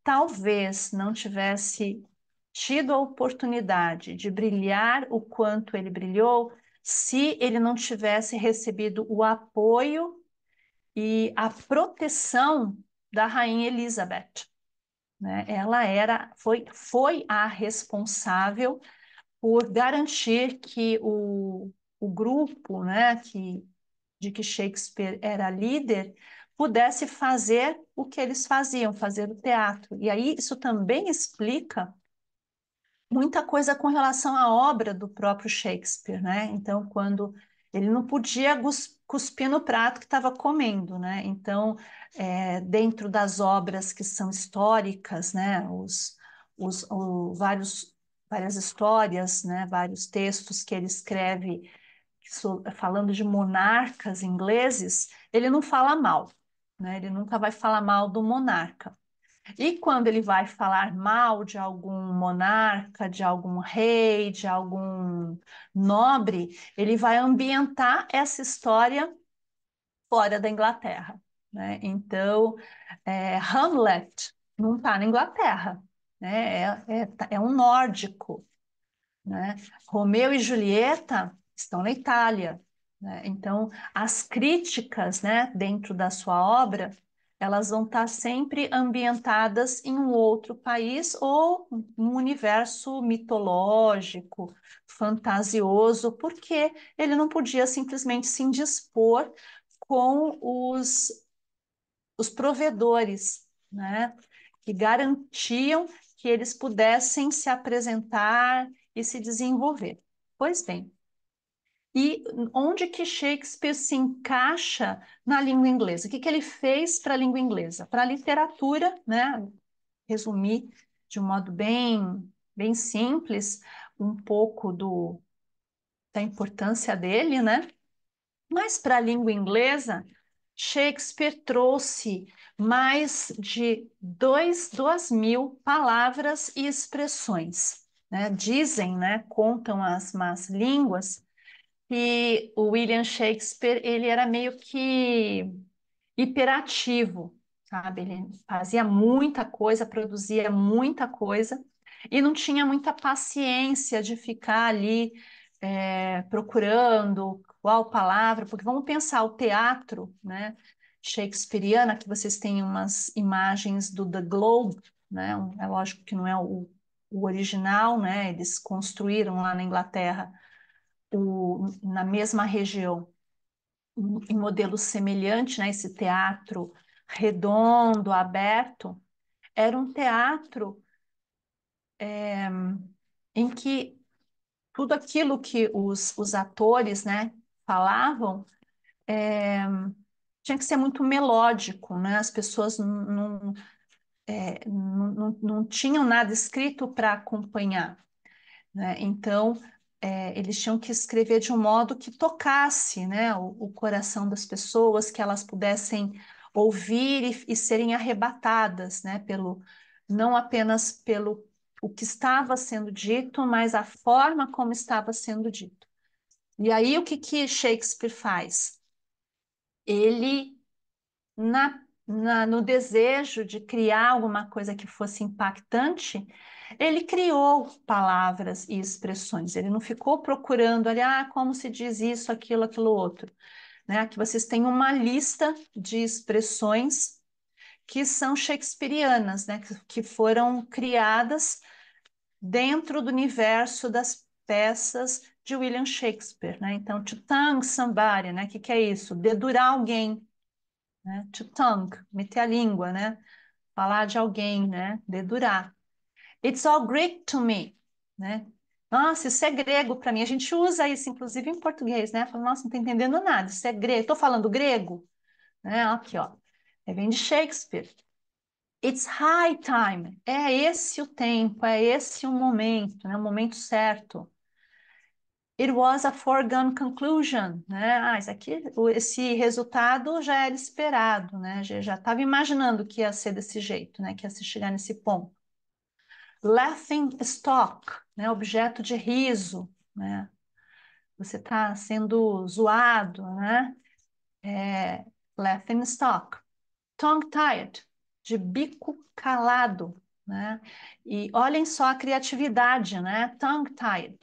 talvez não tivesse tido a oportunidade de brilhar o quanto ele brilhou se ele não tivesse recebido o apoio e a proteção da rainha Elizabeth. Né? Ela era, foi, foi a responsável por garantir que o, o grupo né, que, de que Shakespeare era líder pudesse fazer o que eles faziam, fazer o teatro. E aí isso também explica muita coisa com relação à obra do próprio Shakespeare, né? Então, quando ele não podia cuspir no prato que estava comendo, né? Então, é, dentro das obras que são históricas, né? Os, os, vários, várias histórias, né? Vários textos que ele escreve falando de monarcas ingleses, ele não fala mal, né? Ele nunca vai falar mal do monarca. E quando ele vai falar mal de algum monarca, de algum rei, de algum nobre, ele vai ambientar essa história fora da Inglaterra. Né? Então, é, Hamlet não está na Inglaterra, né? é, é, tá, é um nórdico. Né? Romeu e Julieta estão na Itália. Né? Então, as críticas né, dentro da sua obra elas vão estar tá sempre ambientadas em um outro país ou num universo mitológico, fantasioso, porque ele não podia simplesmente se indispor com os, os provedores, né? que garantiam que eles pudessem se apresentar e se desenvolver. Pois bem, e onde que Shakespeare se encaixa na língua inglesa. O que, que ele fez para a língua inglesa? Para a literatura, né? resumir de um modo bem, bem simples um pouco do, da importância dele, né? Mas para a língua inglesa, Shakespeare trouxe mais de dois, duas mil palavras e expressões. Né? Dizem, né, contam as más línguas, que o William Shakespeare ele era meio que hiperativo, sabe? Ele fazia muita coisa, produzia muita coisa e não tinha muita paciência de ficar ali é, procurando qual palavra, porque vamos pensar o teatro, né? Shakespeareana, que vocês têm umas imagens do The Globe, né? É lógico que não é o, o original, né? Eles construíram lá na Inglaterra o, na mesma região, em modelo semelhante, né, esse teatro redondo, aberto, era um teatro é, em que tudo aquilo que os, os atores né, falavam é, tinha que ser muito melódico, né? as pessoas não, é, não, não, não tinham nada escrito para acompanhar. Né? Então, é, eles tinham que escrever de um modo que tocasse né, o, o coração das pessoas, que elas pudessem ouvir e, e serem arrebatadas né, pelo não apenas pelo o que estava sendo dito, mas a forma como estava sendo dito. E aí o que, que Shakespeare faz? Ele, na, na, no desejo de criar alguma coisa que fosse impactante, ele criou palavras e expressões, ele não ficou procurando ali, ah, como se diz isso, aquilo, aquilo outro. Né? Aqui vocês têm uma lista de expressões que são shakespearianas, né? que foram criadas dentro do universo das peças de William Shakespeare. Né? Então, to tongue somebody, né? que, que é isso? Dedurar alguém. Né? To tongue, meter a língua, né? falar de alguém, né? dedurar. It's all Greek to me, né? Nossa, isso é grego para mim. A gente usa isso, inclusive, em português, né? Fala, nossa, não estou entendendo nada, isso é grego. Estou falando grego? Né? Aqui, ó. É, vem de Shakespeare. It's high time. É esse o tempo, é esse o momento, né? o momento certo. It was a foregone conclusion, né? Ah, isso aqui, esse resultado já era esperado, né? Já estava imaginando que ia ser desse jeito, né? Que ia se chegar nesse ponto laughing stock, né? objeto de riso, né? Você está sendo zoado, né? É, laughing stock. Tongue tied, de bico calado, né? E olhem só a criatividade, né? Tongue tied,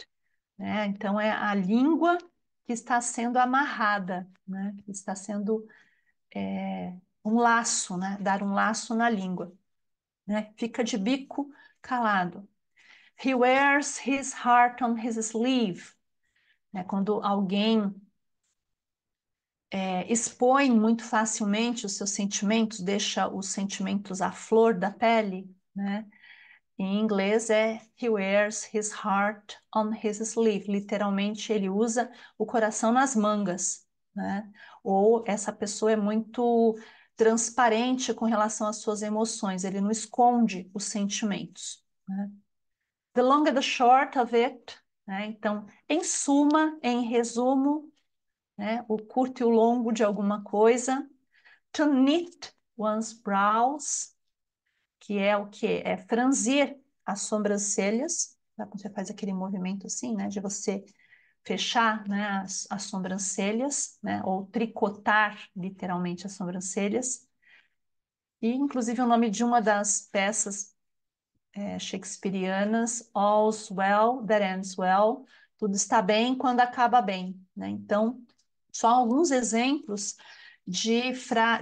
né? Então é a língua que está sendo amarrada, né? Que está sendo é, um laço, né? Dar um laço na língua, né? Fica de bico calado. He wears his heart on his sleeve. Né? Quando alguém é, expõe muito facilmente os seus sentimentos, deixa os sentimentos à flor da pele, né? Em inglês é he wears his heart on his sleeve. Literalmente, ele usa o coração nas mangas, né? Ou essa pessoa é muito transparente com relação às suas emoções, ele não esconde os sentimentos. Né? The long and the short of it, né? então, em suma, em resumo, né? o curto e o longo de alguma coisa. To knit one's brows, que é o que? É franzir as sobrancelhas, quando você faz aquele movimento assim, né? de você fechar né, as, as sobrancelhas, né, ou tricotar literalmente as sobrancelhas. E, inclusive, o nome de uma das peças é, shakespearianas, All's Well That Ends Well, tudo está bem quando acaba bem. Né? Então, só alguns exemplos de,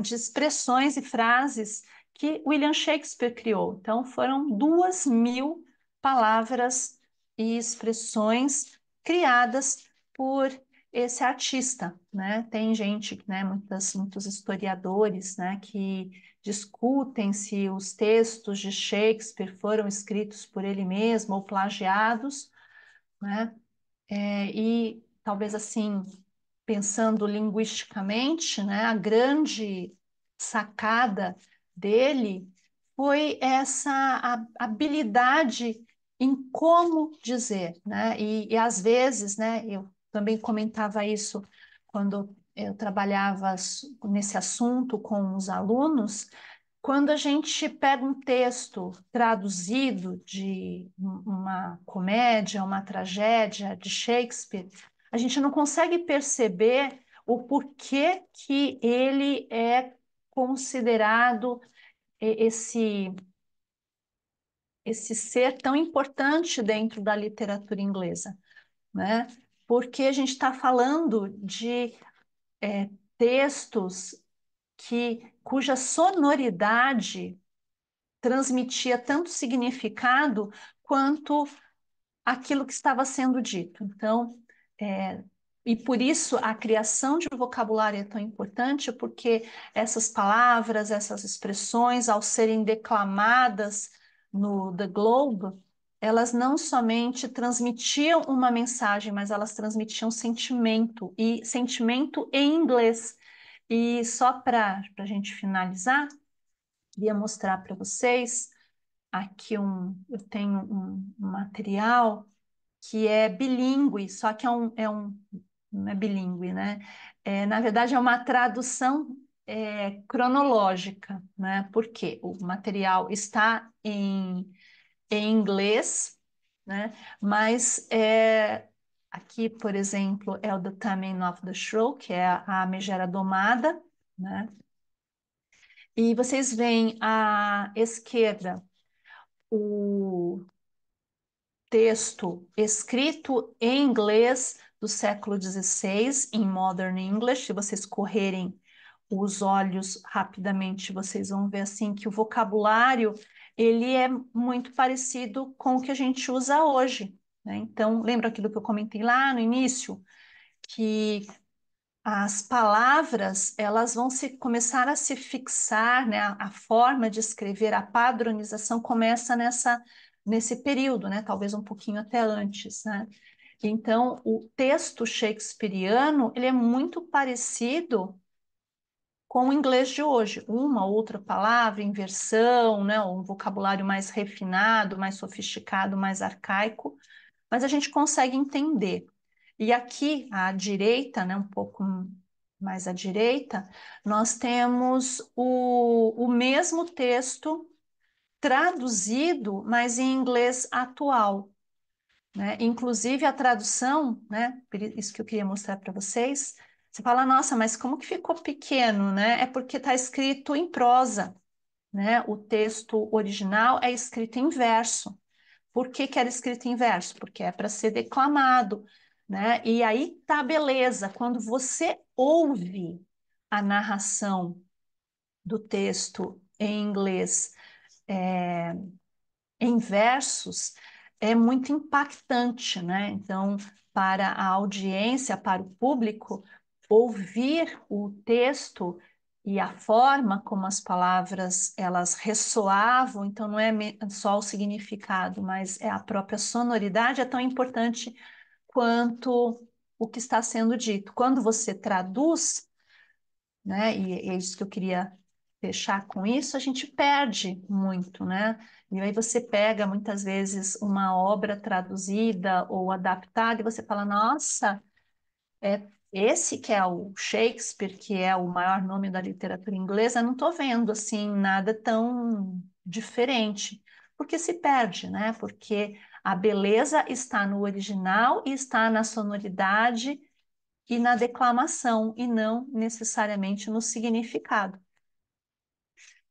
de expressões e frases que William Shakespeare criou. Então, foram duas mil palavras e expressões criadas por esse artista, né? Tem gente, né, muitas, muitos historiadores, né, que discutem se os textos de Shakespeare foram escritos por ele mesmo ou plagiados, né? É, e talvez assim, pensando linguisticamente, né, a grande sacada dele foi essa habilidade em como dizer, né? E, e às vezes, né? Eu também comentava isso quando eu trabalhava nesse assunto com os alunos. Quando a gente pega um texto traduzido de uma comédia, uma tragédia de Shakespeare, a gente não consegue perceber o porquê que ele é considerado esse esse ser tão importante dentro da literatura inglesa, né? Porque a gente está falando de é, textos que cuja sonoridade transmitia tanto significado quanto aquilo que estava sendo dito. Então, é, e por isso a criação de vocabulário é tão importante, porque essas palavras, essas expressões, ao serem declamadas no The Globe, elas não somente transmitiam uma mensagem, mas elas transmitiam sentimento, e sentimento em inglês. E só para a gente finalizar, ia mostrar para vocês aqui um. Eu tenho um, um material que é bilíngue, só que é um, é um não é bilíngue, né? É, na verdade, é uma tradução é, cronológica, né? Porque o material está em, em inglês, né? Mas é, aqui, por exemplo, é o The Taming of the Shrew, que é a megera domada, né? E vocês veem à esquerda o texto escrito em inglês do século XVI, em Modern English, se vocês correrem os olhos rapidamente, vocês vão ver assim que o vocabulário ele é muito parecido com o que a gente usa hoje. Né? Então, lembra aquilo que eu comentei lá no início, que as palavras elas vão se começar a se fixar, né? A, a, forma de escrever, a padronização começa nessa nesse período, né? Talvez um pouquinho até antes, né? Então, o texto shakespeariano ele é muito parecido com o inglês de hoje. Uma outra palavra, inversão, né, um vocabulário mais refinado, mais sofisticado, mais arcaico, mas a gente consegue entender. E aqui à direita, né, um pouco mais à direita, nós temos o, o mesmo texto traduzido, mas em inglês atual. Né? Inclusive a tradução, né? isso que eu queria mostrar para vocês, você fala, nossa, mas como que ficou pequeno, né? É porque está escrito em prosa, né? O texto original é escrito em verso. Por que, que era escrito em verso? Porque é para ser declamado, né? E aí tá a beleza, quando você ouve a narração do texto em inglês é, em versos, é muito impactante, né? Então, para a audiência, para o público, ouvir o texto e a forma como as palavras elas ressoavam, então não é só o significado, mas é a própria sonoridade é tão importante quanto o que está sendo dito. Quando você traduz, né, e é isso que eu queria fechar com isso, a gente perde muito, né? E aí você pega muitas vezes uma obra traduzida ou adaptada e você fala, nossa, é esse que é o Shakespeare, que é o maior nome da literatura inglesa, não estou vendo assim nada tão diferente, porque se perde, né? Porque a beleza está no original e está na sonoridade e na declamação e não necessariamente no significado.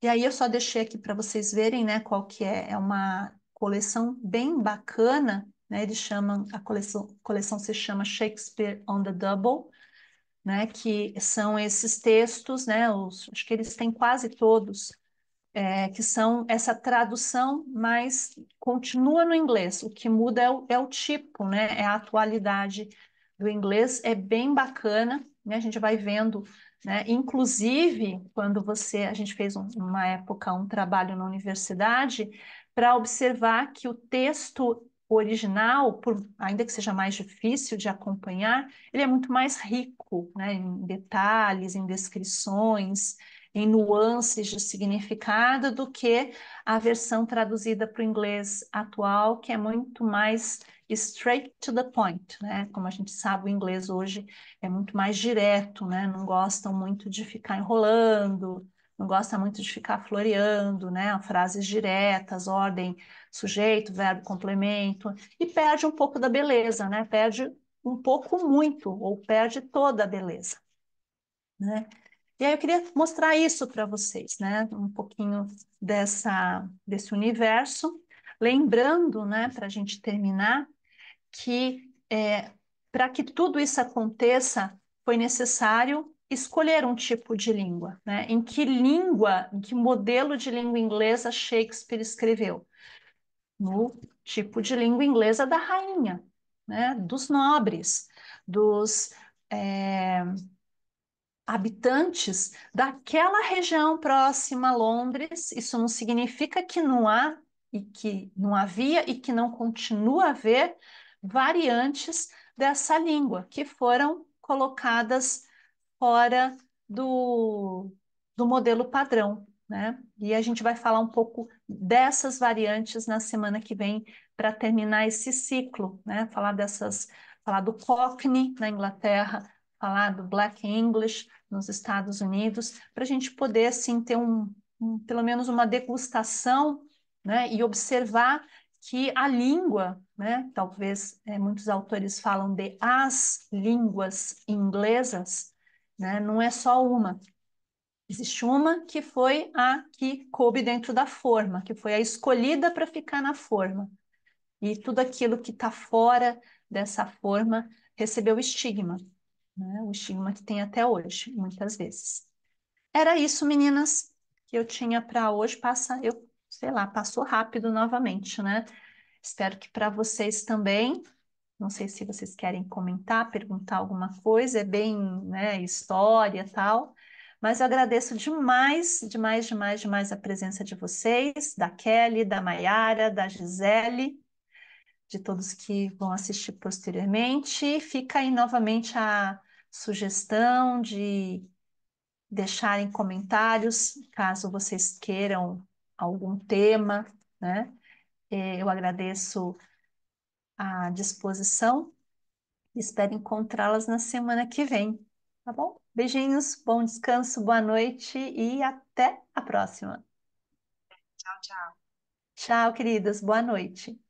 E aí eu só deixei aqui para vocês verem, né, qual que é, é uma coleção bem bacana né? Eles chamam, a coleção, coleção se chama Shakespeare on the Double, né? que são esses textos, né? Os, acho que eles têm quase todos, é, que são essa tradução, mas continua no inglês. O que muda é o, é o tipo, né? é a atualidade do inglês, é bem bacana, né? a gente vai vendo né? Inclusive, quando você, a gente fez um, uma época um trabalho na universidade para observar que o texto o original, por, ainda que seja mais difícil de acompanhar, ele é muito mais rico né, em detalhes, em descrições, em nuances de significado do que a versão traduzida para o inglês atual, que é muito mais straight to the point, né? Como a gente sabe, o inglês hoje é muito mais direto, né? Não gostam muito de ficar enrolando, não gosta muito de ficar floreando, né? Frases diretas, ordem, sujeito, verbo, complemento, e perde um pouco da beleza, né? Perde um pouco muito, ou perde toda a beleza, né? E aí eu queria mostrar isso para vocês, né? Um pouquinho dessa, desse universo, lembrando, né? Para a gente terminar, que é, eh, para que tudo isso aconteça foi necessário escolher um tipo de língua, né? Em que língua, em que modelo de língua inglesa Shakespeare escreveu? No tipo de língua inglesa da rainha, né? Dos nobres, dos é, habitantes daquela região próxima a Londres. Isso não significa que não há e que não havia e que não continua a haver variantes dessa língua que foram colocadas fora do, do modelo padrão. Né? E a gente vai falar um pouco dessas variantes na semana que vem para terminar esse ciclo, né? Falar dessas, falar do Cockney na Inglaterra, falar do Black English nos Estados Unidos, para a gente poder assim ter um, um, pelo menos uma degustação, né? E observar que a língua, né? Talvez é, muitos autores falam de as línguas inglesas, né? não é só uma. Existe uma que foi a que coube dentro da forma, que foi a escolhida para ficar na forma. E tudo aquilo que está fora dessa forma recebeu estigma, né? o estigma que tem até hoje, muitas vezes. Era isso, meninas, que eu tinha para hoje. Passa, eu sei lá, passou rápido novamente, né? Espero que para vocês também. Não sei se vocês querem comentar, perguntar alguma coisa, é bem né, história tal. Mas eu agradeço demais, demais, demais, demais a presença de vocês, da Kelly, da Maiara, da Gisele, de todos que vão assistir posteriormente. Fica aí novamente a sugestão de deixarem comentários, caso vocês queiram algum tema, né? É, eu agradeço à disposição. Espero encontrá-las na semana que vem, tá bom? Beijinhos, bom descanso, boa noite e até a próxima. Tchau, tchau. Tchau, queridas, boa noite.